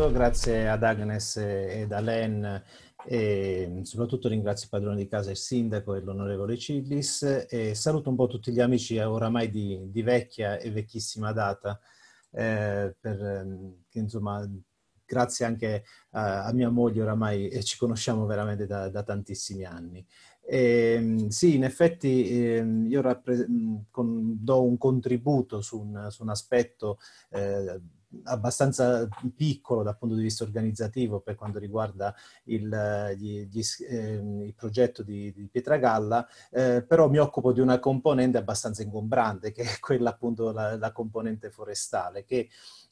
prezzo, grazie ad Agnes ed a Len e soprattutto ringrazio il padrone di casa, il sindaco e l'onorevole Cillis e saluto un po' tutti gli amici oramai di, di vecchia e vecchissima data eh, per, insomma, grazie anche a, a, mia moglie oramai eh, ci conosciamo veramente da, da tantissimi anni. E, ehm, sì, in effetti eh, io con, do un contributo su un, su un aspetto eh, abbastanza piccolo dal punto di vista organizzativo per quanto riguarda il, eh, gli, gli, ehm, il progetto di, di Pietragalla, eh, però mi occupo di una componente abbastanza ingombrante, che è quella appunto la, la componente forestale, che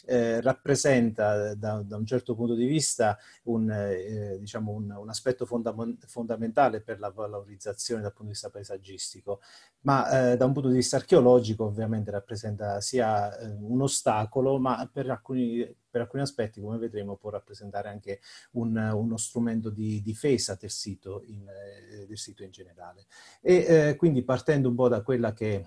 eh, rappresenta da, da, un certo punto di vista un, eh, diciamo un, un aspetto fondam- fondamentale per la valorizzazione dal punto di vista paesaggistico, ma eh, da un punto di vista archeologico ovviamente rappresenta sia eh, un ostacolo, ma per alcuni, per alcuni aspetti, come vedremo, può rappresentare anche un, uno strumento di difesa del sito in, eh, del sito in generale. E eh, quindi partendo un po' da, quella che,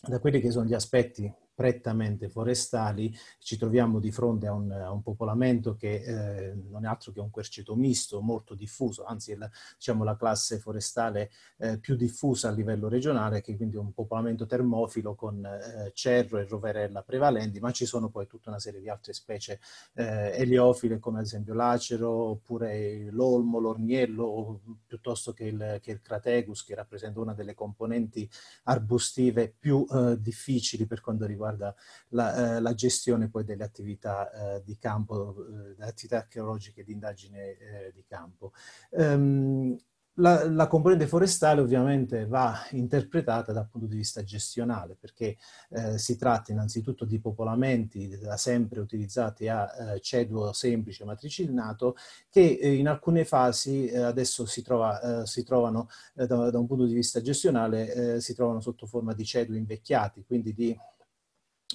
da quelli che sono gli aspetti prettamente forestali, ci troviamo di fronte a un, a un popolamento che eh, non è altro che un querceto misto molto diffuso, anzi la, diciamo, la classe forestale eh, più diffusa a livello regionale, che quindi è un popolamento termofilo con eh, cerro e roverella prevalenti, ma ci sono poi tutta una serie di altre specie eh, eliofile come ad esempio l'acero, oppure l'olmo, l'orniello, piuttosto che il, che il, crategus, che rappresenta una delle componenti arbustive più eh, difficili per quanto riguarda riguarda la, eh, la gestione poi delle attività eh, di campo, eh, attività archeologiche di indagine eh, di campo. Um, la, la, componente forestale ovviamente va interpretata dal punto di vista gestionale perché eh, si tratta innanzitutto di popolamenti da sempre utilizzati a eh, ceduo semplice matricinato che eh, in alcune fasi eh, adesso si, trova, eh, si trovano da, da, un punto di vista gestionale si trovano sotto forma di cedui invecchiati quindi di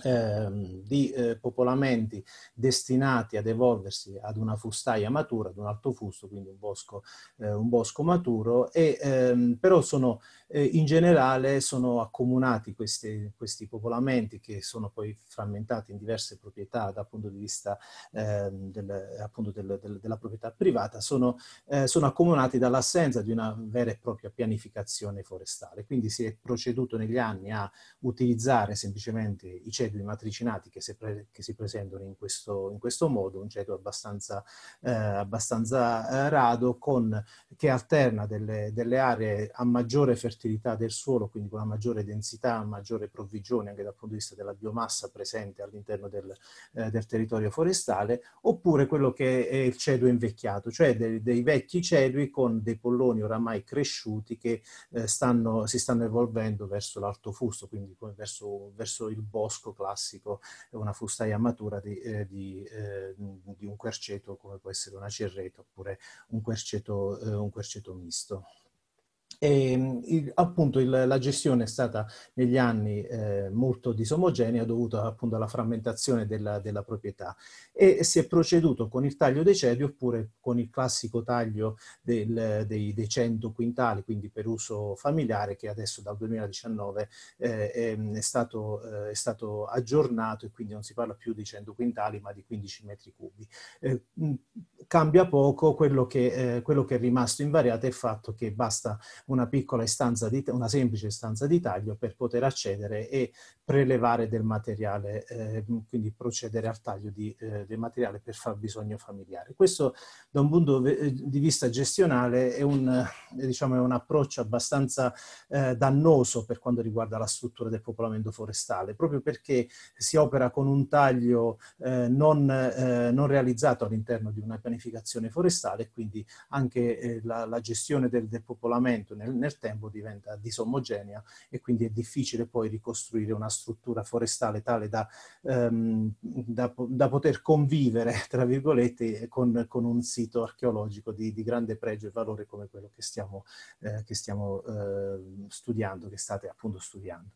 Ehm, di eh, popolamenti destinati ad evolversi ad una fustaia matura, ad un alto fusto, quindi un bosco, eh, un bosco maturo, e, ehm, però sono eh, in generale sono accomunati questi, questi, popolamenti che sono poi frammentati in diverse proprietà dal punto di vista eh, del, appunto del, del, della proprietà privata, sono, eh, sono accomunati dall'assenza di una vera e propria pianificazione forestale. Quindi si è proceduto negli anni a utilizzare semplicemente i ceduli matricinati che si, pre, che si presentano in questo, in questo, modo, un ceto abbastanza, eh, abbastanza eh, rado con, che alterna delle, delle aree a maggiore fertilità fertilità del suolo, quindi con una maggiore densità, maggiore provvigione anche dal punto di vista della biomassa presente all'interno del, eh, del, territorio forestale, oppure quello che è il ceduo invecchiato, cioè dei, dei vecchi cedui con dei polloni oramai cresciuti che eh, stanno, si stanno evolvendo verso l'alto fusto, quindi verso, verso, il bosco classico, una fustaia matura di, eh, di, eh, di un querceto come può essere una cerreta oppure un querceto, eh, un querceto misto. E, ehm, il, appunto il, la gestione è stata negli anni eh, molto disomogenea dovuta appunto alla frammentazione della, della, proprietà e si è proceduto con il taglio dei cedi oppure con il classico taglio del, dei, dei 100 quintali, quindi per uso familiare che adesso dal 2019 eh, è, è, stato, eh, è, stato, aggiornato e quindi non si parla più di 100 quintali ma di 15 metri cubi. Eh, cambia poco, quello che, eh, quello che è rimasto invariato è il fatto che basta una piccola istanza di, una semplice istanza di taglio per poter accedere e prelevare del materiale, eh, quindi procedere al taglio di, eh, del materiale per far bisogno familiare. Questo da un punto eh, di vista gestionale è un, eh, diciamo, è un approccio abbastanza eh, dannoso per quanto riguarda la struttura del popolamento forestale, proprio perché si opera con un taglio eh, non, non, realizzato all'interno di una pianificazione forestale e quindi anche la, la gestione del, del popolamento nel, nel tempo diventa disomogenea e quindi è difficile poi ricostruire una struttura forestale tale da, ehm, da, da poter convivere, tra virgolette, con, con un sito archeologico di, di, grande pregio e valore come quello che stiamo, eh, che stiamo eh, studiando, che state appunto studiando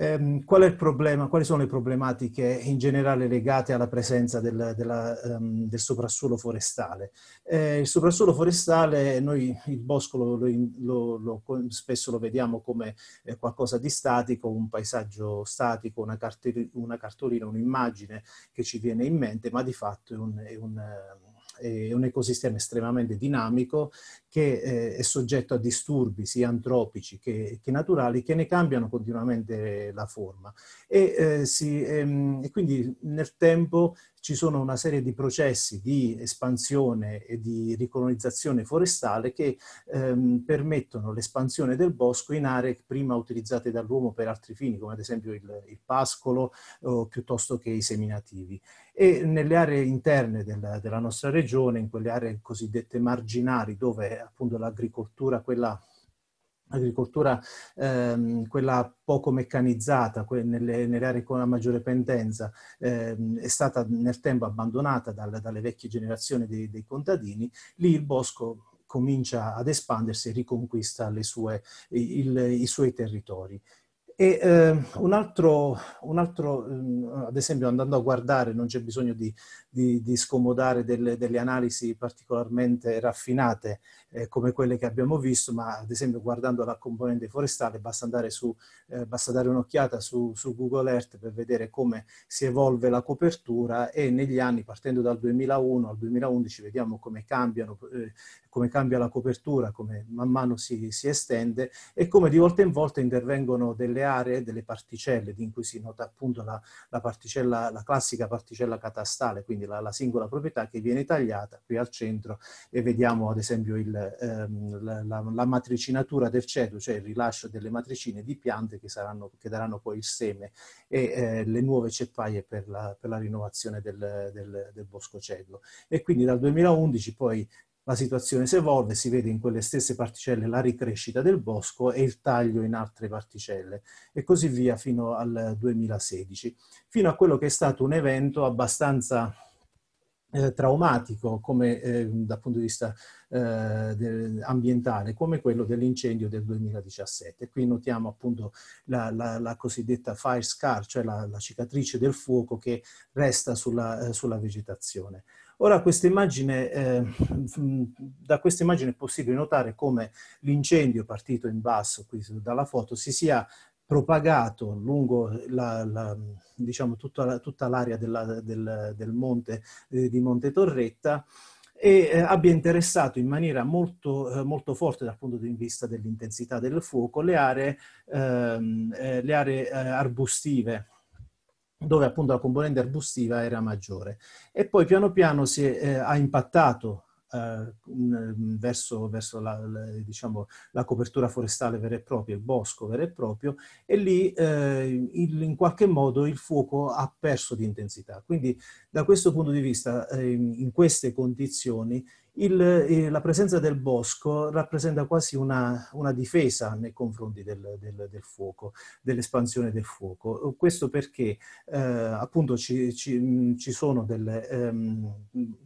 ehm, qual è il problema, quali sono le problematiche in generale legate alla presenza del, della, ehm, del soprassuolo forestale? Eh, il soprassuolo forestale, noi il bosco lo, lo, lo, spesso lo vediamo come eh, qualcosa di statico, un paesaggio statico, una, cartolina, un'immagine che ci viene in mente, ma di fatto è un, è un ehm, è un ecosistema estremamente dinamico che eh, è soggetto a disturbi sia antropici che, che, naturali che ne cambiano continuamente la forma e, eh, si, ehm, e quindi nel tempo ci sono una serie di processi di espansione e di ricolonizzazione forestale che ehm, permettono l'espansione del bosco in aree prima utilizzate dall'uomo per altri fini, come ad esempio il, il pascolo o, piuttosto che i seminativi. E nelle aree interne del, della nostra regione, in quelle aree cosiddette marginali, dove appunto l'agricoltura, quella agricoltura ehm, quella poco meccanizzata, que nelle, nelle, aree con la maggiore pendenza, ehm, è stata nel tempo abbandonata dal, dalle vecchie generazioni dei, dei contadini, lì il bosco comincia ad espandersi e riconquista sue, il, i suoi territori. E eh, un altro, un altro ehm, ad esempio, andando a guardare, non c'è bisogno di, di, di scomodare delle, delle, analisi particolarmente raffinate eh, come quelle che abbiamo visto, ma ad esempio guardando la componente forestale basta, andare su, eh, basta dare un'occhiata su, su, Google Earth per vedere come si evolve la copertura e negli anni, partendo dal 2001 al 2011, vediamo come, cambiano, eh, come cambia la copertura, come man mano si, si estende e come di volta in volta intervengono delle nucleare delle particelle, di cui si nota appunto la, la, particella, la classica particella catastale, quindi la, la, singola proprietà che viene tagliata qui al centro e vediamo ad esempio il, ehm, la, la, matricinatura del ceto, cioè il rilascio delle matricine di piante che, saranno, che daranno poi il seme e eh, le nuove ceppaie per la, per rinnovazione del, del, del bosco cedro. E quindi dal 2011 poi la situazione si evolve, si vede in quelle stesse particelle la ricrescita del bosco e il taglio in altre particelle e così via fino al 2016, fino a quello che è stato un evento abbastanza eh, traumatico come, eh, dal punto di vista eh, ambientale come quello dell'incendio del 2017. Qui notiamo appunto la, la, la cosiddetta fire scar, cioè la, la, cicatrice del fuoco che resta sulla, eh, sulla vegetazione. Ora, questa immagine, eh, da questa immagine è possibile notare come l'incendio partito in basso qui dalla foto si sia propagato lungo la, la, diciamo, tutta, la, tutta l'area della, del, del, monte eh, di Monte Torretta e eh, abbia interessato in maniera molto, eh, molto, forte dal punto di vista dell'intensità del fuoco le aree, ehm, eh, le aree eh, arbustive dove appunto la componente arbustiva era maggiore. E poi piano piano si è, eh, ha impattato eh, mm, verso, verso la, la, diciamo, la, copertura forestale vera e propria, il bosco vero e proprio, e lì eh, il, in qualche modo il fuoco ha perso di intensità. Quindi da questo punto di vista, eh, in queste condizioni, il, eh, la presenza del bosco rappresenta quasi una, una difesa nei confronti del, del, del fuoco, dell'espansione del fuoco. Questo perché eh, appunto ci, ci, ci sono delle... Ehm,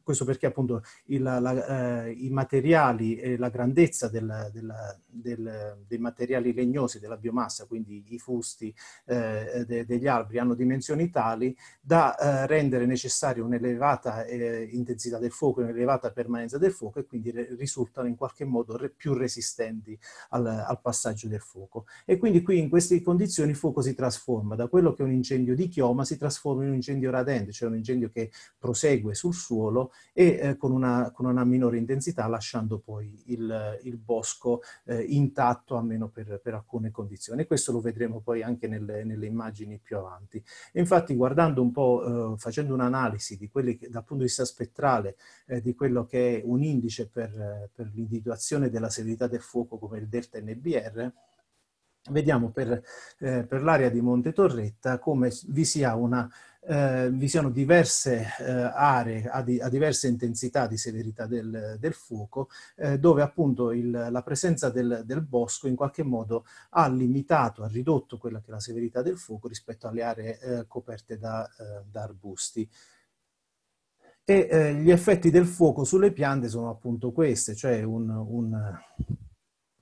questo perché appunto il, la, eh, i materiali e la grandezza del, del, del, dei materiali legnosi della biomassa, quindi i fusti eh, de, degli alberi, hanno dimensioni tali da eh, rendere necessaria un'elevata eh, intensità del fuoco, un'elevata permanenza del fuoco e quindi re, risultano in qualche modo re, più resistenti al, al, passaggio del fuoco. E quindi qui in queste condizioni il fuoco si trasforma da quello che è un incendio di chioma, si trasforma in un incendio radente, cioè un incendio che prosegue sul suolo e eh, con, una, con, una, minore intensità lasciando poi il, il bosco eh, intatto almeno per, per, alcune condizioni. Questo lo vedremo poi anche nelle, nelle immagini più avanti. E infatti guardando un po', eh, facendo un'analisi di quelli che, dal punto di vista spettrale eh, di quello che è un indice per, per l'individuazione della severità del fuoco come il delta NBR, vediamo per, eh, per l'area di Monte Torretta come vi sia una eh, vi siano diverse eh, aree a, di, a, diverse intensità di severità del, del fuoco, eh, dove appunto il, la presenza del, del, bosco in qualche modo ha limitato, ha ridotto quella che è la severità del fuoco rispetto alle aree eh, coperte da, eh, da arbusti e eh, gli effetti del fuoco sulle piante sono appunto questi, cioè un, un,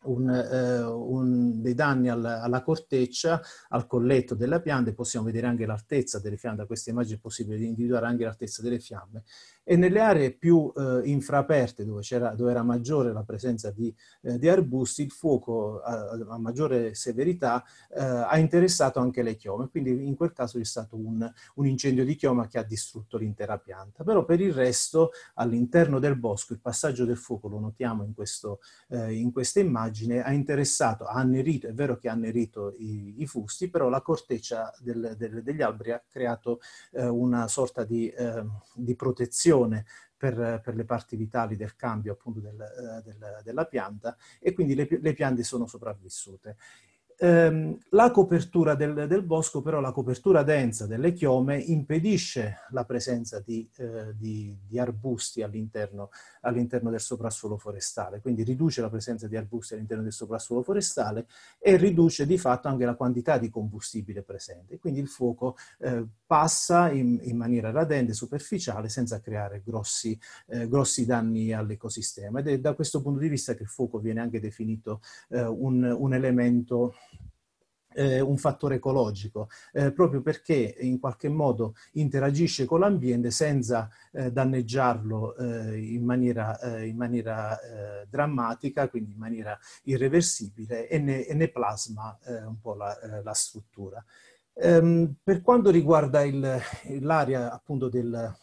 un, eh, un, dei danni alla, alla, corteccia, al colletto della pianta e possiamo vedere anche l'altezza delle fiamme, da queste immagini è possibile individuare anche l'altezza delle fiamme e nelle aree più eh, infraperte dove, dove, era maggiore la presenza di, eh, di arbusti il fuoco a, a maggiore severità eh, ha interessato anche le chiome, quindi in quel caso c'è stato un, un, incendio di chioma che ha distrutto l'intera pianta, però per il resto all'interno del bosco il passaggio del fuoco, lo notiamo in, questo, eh, in questa immagine, ha interessato, ha annerito, è vero che ha annerito i, i fusti, però la corteccia del, del, degli alberi ha creato eh, una sorta di, ehm, di protezione nutrizione per, per, le parti vitali del cambio appunto del, eh, del, della pianta e quindi le, le piante sono sopravvissute. Ehm, la copertura del, del, bosco, però la copertura densa delle chiome impedisce la presenza di, eh, di, di arbusti all'interno, all'interno, del soprassuolo forestale, quindi riduce la presenza di arbusti all'interno del soprassuolo forestale e riduce di fatto anche la quantità di combustibile presente. Quindi il fuoco eh, passa in, in, maniera radente, superficiale, senza creare grossi, eh, grossi, danni all'ecosistema. Ed è da questo punto di vista che il fuoco viene anche definito eh, un, un elemento eh, un fattore ecologico, eh, proprio perché in qualche modo interagisce con l'ambiente senza eh, danneggiarlo eh, in maniera, eh, in maniera eh, drammatica, quindi in maniera irreversibile, e ne, e ne plasma un po' la, la struttura. Ehm, per quanto riguarda l'area appunto del,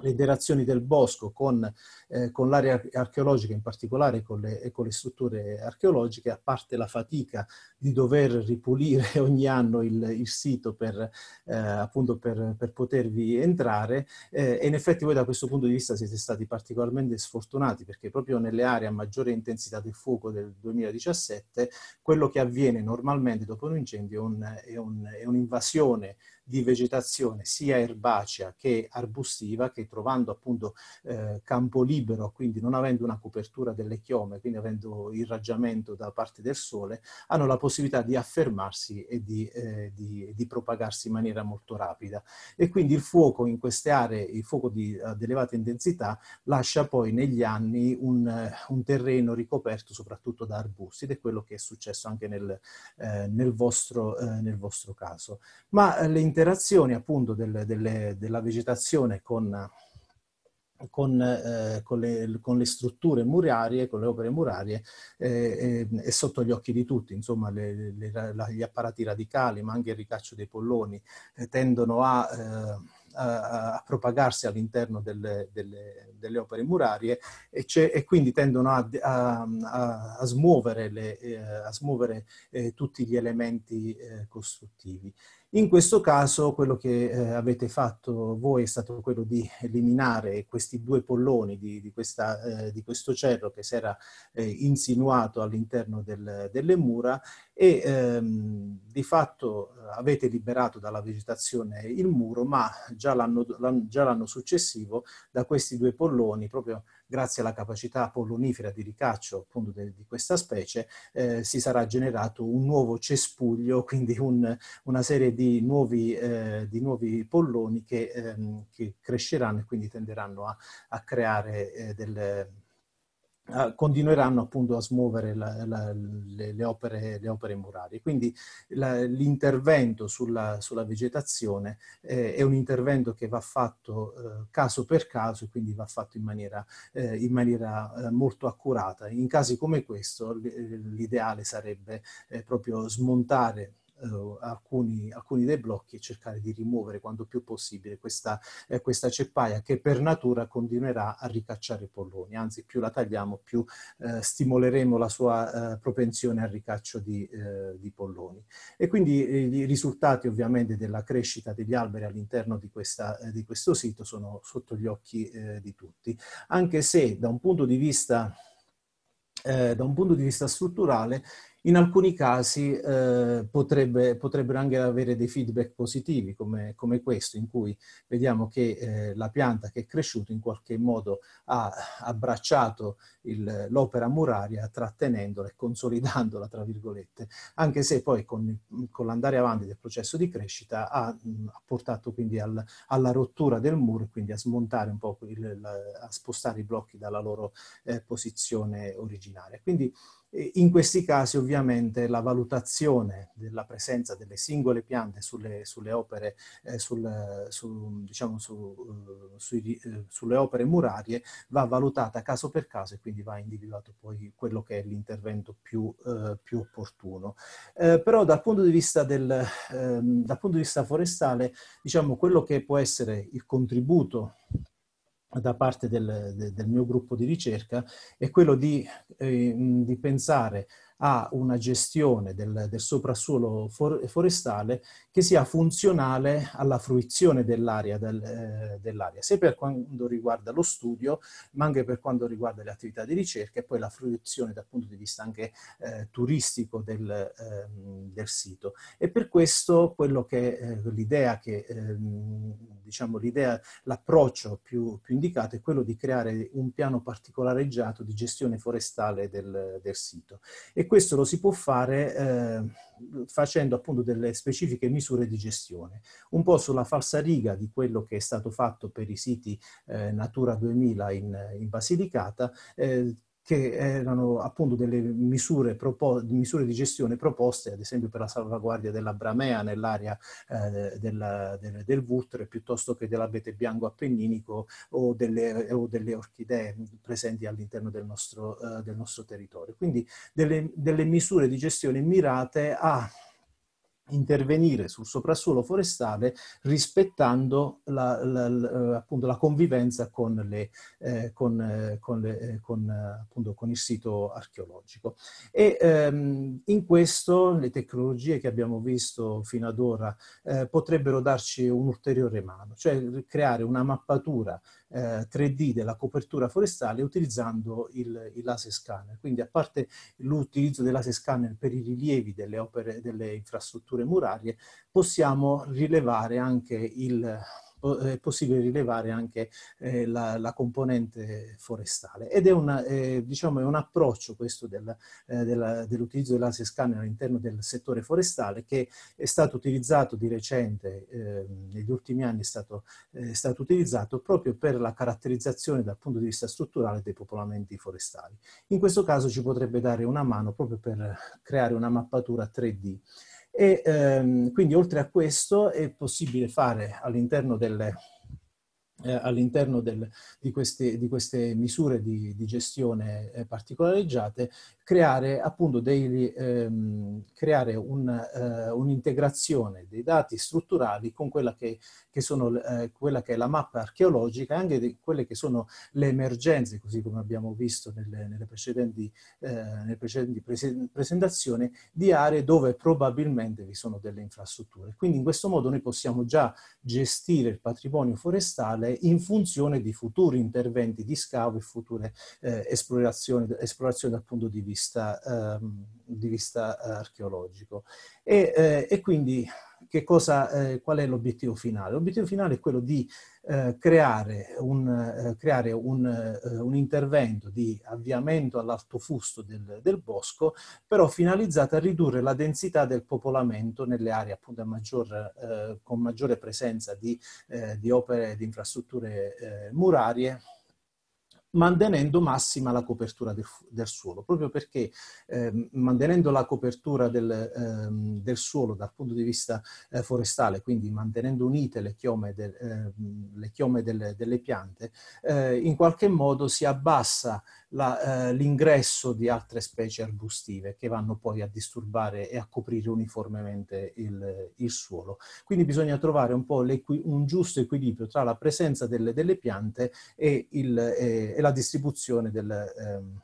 le interazioni del bosco con, eh, con l'area archeologica, in particolare con le, e con le strutture archeologiche, a parte la fatica di dover ripulire ogni anno il, il sito per, eh, appunto per, per, potervi entrare. Eh, e in effetti voi da questo punto di vista siete stati particolarmente sfortunati perché proprio nelle aree a maggiore intensità del fuoco del 2017 quello che avviene normalmente dopo un incendio è, un, è, un, è un'invasione di vegetazione sia erbacea che arbustiva che trovando appunto eh, campo libero, quindi non avendo una copertura delle chiome, quindi avendo il raggiamento da parte del sole, hanno la possibilità di affermarsi e di, eh, di, di propagarsi in maniera molto rapida. E quindi il fuoco in queste aree, il fuoco di, ad elevata intensità, lascia poi negli anni un, un terreno ricoperto soprattutto da arbusti ed è quello che è successo anche nel, eh, nel, vostro, eh, nel vostro, caso. Ma eh, le interazioni appunto del, delle, della vegetazione con, con, eh, con, le, con, le, strutture murarie, con le opere murarie, eh, eh, è sotto gli occhi di tutti, insomma le, le, la, gli apparati radicali, ma anche il ricaccio dei polloni, eh, tendono eh, a, a, a, propagarsi all'interno delle, delle, delle opere murarie e, e quindi tendono a, a smuovere, eh, smuovere tutti gli elementi costruttivi. In questo caso quello che eh, avete fatto voi è stato quello di eliminare questi due polloni di, di, questa, eh, di questo cerro che si era eh, insinuato all'interno del, delle mura e ehm, di fatto eh, avete liberato dalla vegetazione il muro, ma già l'anno successivo da questi due polloni proprio grazie alla capacità apollonifera di ricaccio appunto de, di questa specie, eh, si sarà generato un nuovo cespuglio, quindi un, una serie di nuovi, eh, di nuovi polloni che, ehm, che, cresceranno e quindi tenderanno a, a creare eh, delle eh, continueranno appunto a smuovere la, la, le, le, opere, le opere murarie. Quindi la, l'intervento sulla, sulla vegetazione eh, è un intervento che va fatto eh, caso per caso e quindi va fatto in maniera, eh, in maniera eh, molto accurata. In casi come questo l'ideale sarebbe eh, proprio smontare uh, alcuni, alcuni, dei blocchi e cercare di rimuovere quanto più possibile questa, eh, questa ceppaia che per natura continuerà a ricacciare i polloni, anzi più la tagliamo più eh, stimoleremo la sua eh, propensione al ricaccio di, eh, di polloni. E quindi eh, i risultati ovviamente della crescita degli alberi all'interno di, di, questo sito sono sotto gli occhi di tutti, anche se da un punto di vista eh, da un punto di vista strutturale in alcuni casi eh, potrebbe, potrebbero anche avere dei feedback positivi come, come questo, in cui vediamo che eh, la pianta che è cresciuta in qualche modo ha abbracciato l'opera muraria trattenendola e consolidandola, tra virgolette, anche se poi con, con l'andare avanti del processo di crescita ha, mh, mm, ha portato quindi al, alla rottura del muro e quindi a smontare un po', il, la, a spostare i blocchi dalla loro eh, posizione originaria. Quindi eh, in questi casi ovviamente la valutazione della presenza delle singole piante sulle, sulle opere, eh, sul, su, diciamo, su, uh, sulle opere murarie va valutata caso per caso e quindi quindi va individuato poi quello che è l'intervento più, eh, più opportuno. Eh, però dal punto, di vista del, eh, dal punto di vista forestale, diciamo quello che può essere il contributo da parte del, del mio gruppo di ricerca è quello di, ehm, di pensare a una gestione del, del soprassuolo for, forestale che sia funzionale alla fruizione dell'aria, del, eh, dell'area, sia per quanto riguarda lo studio, ma anche per quanto riguarda le attività di ricerca e poi la fruizione dal punto di vista anche eh, turistico del, eh, del, sito. E per questo quello che eh, l'idea che ehm, diciamo, l'idea, l'approccio più, più, indicato è quello di creare un piano particolareggiato di gestione forestale del, del sito. E questo lo si può fare eh, facendo appunto delle specifiche misure di gestione, un po' sulla falsa riga di quello che è stato fatto per i siti eh, Natura 2000 in, in Basilicata, eh, che erano appunto delle misure, misure, di gestione proposte, ad esempio per la salvaguardia della Bramea nell'area eh, della, del, del Vulture, piuttosto che dell'abete bianco appenninico o delle, o delle orchidee presenti all'interno del nostro, eh, del nostro territorio. Quindi delle, delle misure di gestione mirate a intervenire sul soprassuolo forestale rispettando la, la, la, eh, appunto, la convivenza con, le, eh, con, eh, con, le, eh, con, eh, appunto, con, il sito archeologico. E ehm, in questo le tecnologie che abbiamo visto fino ad ora eh, potrebbero darci un'ulteriore mano, cioè creare una mappatura eh, 3D della copertura forestale utilizzando il, il laser scanner. Quindi a parte l'utilizzo del laser scanner per i rilievi delle opere, delle infrastrutture murarie, possiamo rilevare anche il eh, è possibile rilevare anche eh, la, la, componente forestale. Ed è, una, eh, diciamo, è un approccio questo del, eh, della, dell'utilizzo dell'ASIA scanner all'interno del settore forestale che è stato utilizzato di recente, ehm, negli ultimi anni è stato, eh, è stato utilizzato proprio per la caratterizzazione dal punto di vista strutturale dei popolamenti forestali. In questo caso ci potrebbe dare una mano proprio per creare una mappatura 3D e ehm, quindi oltre a questo è possibile fare all'interno delle eh, all'interno di, di, queste, misure di, di gestione eh, particolareggiate, creare appunto dei, ehm, creare eh, un'integrazione eh, un dei dati strutturali con quella che, che sono, eh, quella che è la mappa archeologica e anche di quelle che sono le emergenze, così come abbiamo visto nelle, nelle precedenti, eh, nelle precedenti prese, presentazioni, di aree dove probabilmente vi sono delle infrastrutture. Quindi in questo modo noi possiamo già gestire il patrimonio forestale locale in funzione di futuri interventi di scavo e future eh, esplorazioni, esplorazioni, dal punto di vista, ehm, di vista eh, archeologico. E, eh, e quindi cosa, eh, qual è l'obiettivo finale? L'obiettivo finale è quello di eh, creare, un, eh, creare un, eh, un, intervento di avviamento all'altofusto del, del, bosco, però finalizzato a ridurre la densità del popolamento nelle aree appunto maggior, eh, con maggiore presenza di, di opere di infrastrutture murarie mantenendo massima la copertura del, del suolo, proprio perché eh, mantenendo la copertura del, eh, del, suolo dal punto di vista eh, forestale, quindi mantenendo unite le chiome, del, ehm, le chiome delle piante, eh, in qualche modo si abbassa la, eh, l'ingresso di altre specie arbustive che vanno poi a disturbare e a coprire uniformemente il, il suolo. Quindi bisogna trovare un po' un giusto equilibrio tra la presenza delle, delle piante e, il, e, e, la distribuzione del... Ehm,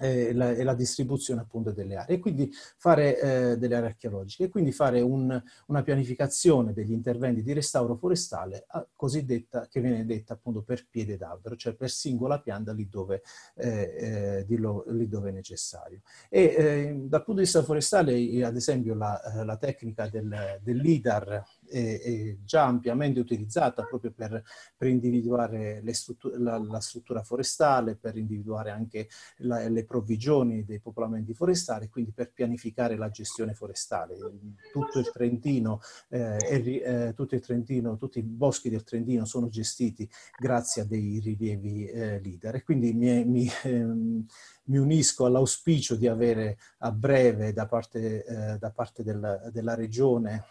e la, e la, distribuzione appunto delle aree e quindi fare eh, delle aree archeologiche e quindi fare un, una pianificazione degli interventi di restauro forestale a, cosiddetta, che viene detta appunto per piede d'albero, cioè per singola pianta lì dove, eh, eh, lo, lì dove è necessario. E eh, dal punto di vista forestale ad esempio la, la tecnica del, dell'IDAR è, è già ampiamente utilizzata proprio per, per individuare struttu la, la, struttura forestale, per individuare anche la, le provvigioni dei popolamenti forestali, quindi per pianificare la gestione forestale. Tutto il Trentino, eh, eh, tutto il Trentino tutti i boschi del Trentino sono gestiti grazie a dei rilievi eh, leader e quindi mi, mi, ehm, mi unisco all'auspicio di avere a breve da parte, eh, da parte del, della regione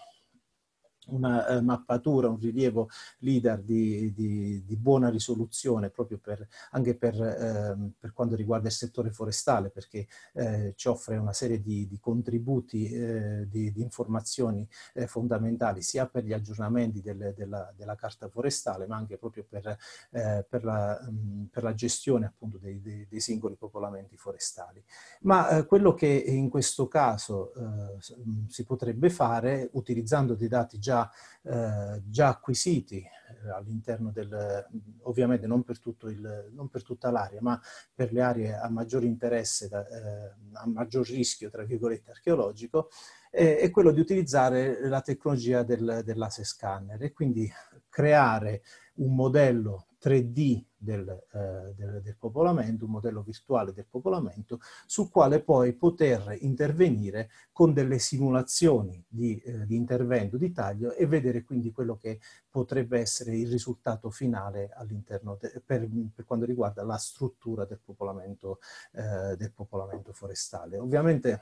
una eh, mappatura, un rilievo leader di, di, di buona risoluzione proprio per, anche per, eh, per, quanto riguarda il settore forestale perché eh, ci offre una serie di, di contributi, eh, di, informazioni eh, fondamentali sia per gli aggiornamenti del, della, della, carta forestale ma anche proprio per, eh, per, la, mm, per la, gestione appunto dei, dei, dei singoli popolamenti forestali. Ma quello che in questo caso mm, si potrebbe fare utilizzando dei dati già già, eh, già acquisiti eh, all'interno del, ovviamente non per, tutto il, non per, tutta l'area, ma per le aree a maggior interesse, da, eh, a maggior rischio, tra virgolette, archeologico, è, quello di utilizzare la tecnologia del, dell'ASE scanner e quindi creare un modello 3D del, eh, del, del, popolamento, un modello virtuale del popolamento, sul quale poi poter intervenire con delle simulazioni di, eh, di, intervento, di taglio e vedere quindi quello che potrebbe essere il risultato finale all'interno per, per, quanto riguarda la struttura del popolamento, eh, del popolamento forestale. Ovviamente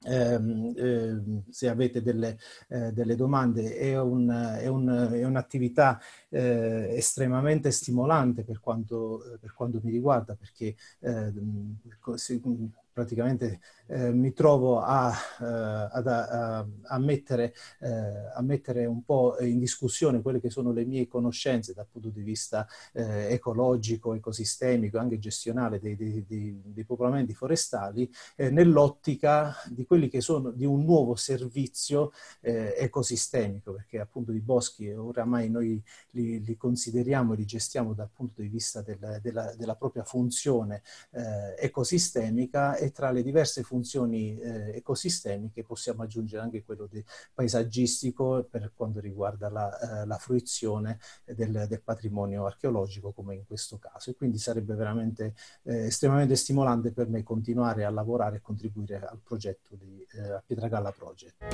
eh, se avete delle, eh, delle domande, è, un, è, un, è un'attività eh, estremamente stimolante per quanto, per quanto, mi riguarda, perché eh, mm, così, praticamente eh, mi trovo a, eh, a, a, mettere, eh, a, mettere, un po' in discussione quelle che sono le mie conoscenze dal punto di vista eh, ecologico, ecosistemico, anche gestionale dei, dei, dei, dei popolamenti forestali, nell'ottica di quelli che sono di un nuovo servizio ecosistemico, perché appunto i boschi oramai noi li, li consideriamo e li gestiamo dal punto di vista del, della, della, propria funzione ecosistemica e tra le diverse funzioni eh, ecosistemiche possiamo aggiungere anche quello paesaggistico per quanto riguarda la, eh, la fruizione del, del, patrimonio archeologico come in questo caso e quindi sarebbe veramente eh, estremamente stimolante per me continuare a lavorare e contribuire al progetto di eh, Pietragalla Project.